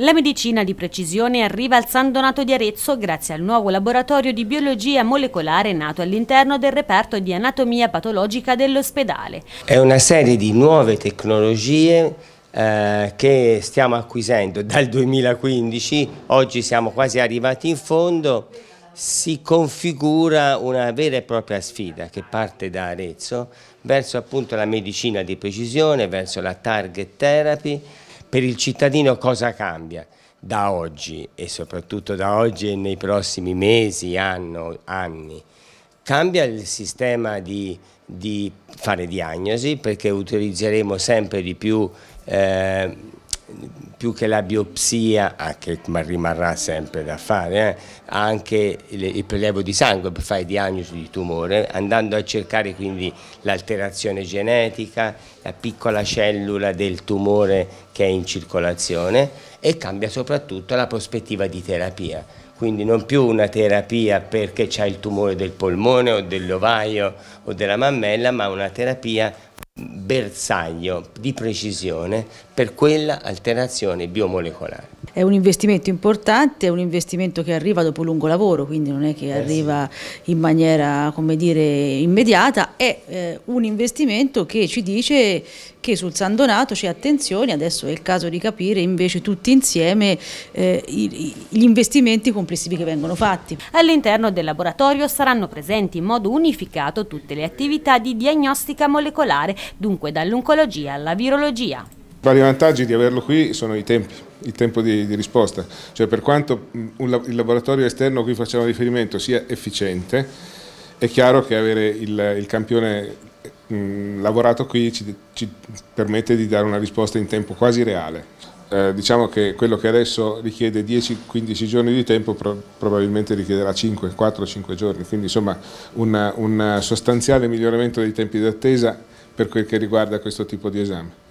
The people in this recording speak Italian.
La medicina di precisione arriva al San Donato di Arezzo grazie al nuovo laboratorio di biologia molecolare nato all'interno del reparto di anatomia patologica dell'ospedale. È una serie di nuove tecnologie eh, che stiamo acquisendo dal 2015, oggi siamo quasi arrivati in fondo, si configura una vera e propria sfida che parte da Arezzo verso appunto la medicina di precisione, verso la target therapy, per il cittadino cosa cambia? Da oggi e soprattutto da oggi e nei prossimi mesi, anno, anni, cambia il sistema di, di fare diagnosi perché utilizzeremo sempre di più eh, più che la biopsia, che rimarrà sempre da fare, eh, anche il, prelevo di sangue per fare diagnosi di tumore, andando a cercare quindi l'alterazione genetica, la piccola cellula del tumore che è in circolazione e cambia soprattutto la prospettiva di terapia. Quindi non più una terapia perché c'è il tumore del polmone o dell'ovaio o della mammella, ma una terapia bersaglio di precisione per quella alterazione biomolecolare. È un investimento importante, è un investimento che arriva dopo lungo lavoro, quindi non è che eh arriva in maniera come dire, immediata, è eh, un investimento che ci dice che sul San Donato c'è attenzione, adesso è il caso di capire invece tutti insieme eh, gli investimenti complessivi che vengono fatti. All'interno del laboratorio saranno presenti in modo unificato tutte le attività di diagnostica molecolare, dunque dall'oncologia alla virologia. I vari vantaggi di averlo qui sono i tempi, il tempo di, di risposta, cioè per quanto mm, un, il laboratorio esterno a cui facciamo riferimento sia efficiente, è chiaro che avere il, il campione mh, mm, lavorato qui ci, ci, permette di dare una risposta in tempo quasi reale. Eh, diciamo che quello che adesso richiede 10-15 giorni di tempo pro, probabilmente richiederà 5, 4-5 giorni, quindi insomma un sostanziale miglioramento dei tempi d'attesa per quel che riguarda questo tipo di esame.